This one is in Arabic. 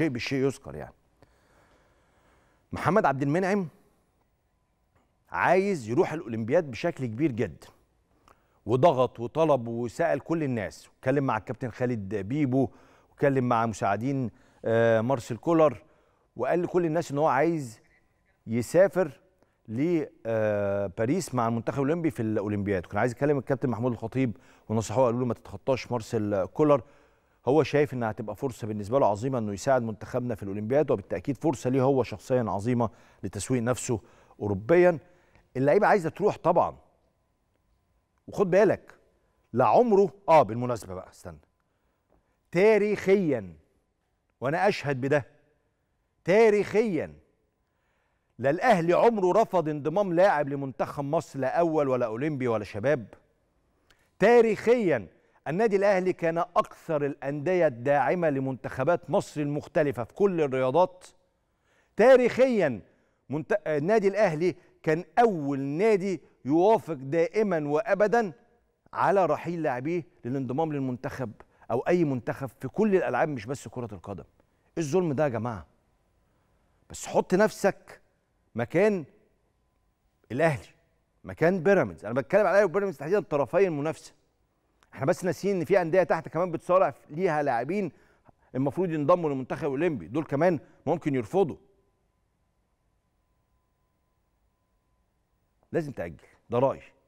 شيء بالشيء يذكر يعني محمد عبد المنعم عايز يروح الاولمبياد بشكل كبير جدا وضغط وطلب وسال كل الناس وكلم مع الكابتن خالد بيبو وكلم مع مساعدين آه، مارسيل كولر وقال لكل الناس ان هو عايز يسافر لباريس آه، مع المنتخب الاولمبي في الاولمبياد كان عايز يكلم الكابتن محمود الخطيب ونصحوه قالوا له ما تتخطاش مارسيل كولر هو شايف انها هتبقى فرصه بالنسبه له عظيمه انه يساعد منتخبنا في الاولمبياد وبالتاكيد فرصه ليه هو شخصيا عظيمه لتسويق نفسه اوروبيا اللعيبه عايزه تروح طبعا وخد بالك لعمره اه بالمناسبه بقى استنى تاريخيا وانا اشهد بده تاريخيا لا الاهلي عمره رفض انضمام لاعب لمنتخب مصر لا اول ولا اولمبي ولا شباب تاريخيا النادي الاهلي كان اكثر الانديه الداعمه لمنتخبات مصر المختلفه في كل الرياضات تاريخيا منت... النادي الاهلي كان اول نادي يوافق دائما وابدا على رحيل لاعبيه للانضمام للمنتخب او اي منتخب في كل الالعاب مش بس كره القدم الظلم ده يا جماعه بس حط نفسك مكان الاهلي مكان بيراميدز انا بتكلم على بيراميدز تحديدا طرفي المنافسه احنا بس ناسيين ان في انديه تحت كمان بتصارع ليها لاعبين المفروض ينضموا للمنتخب الاولمبي دول كمان ممكن يرفضوا لازم تاجل ده رايي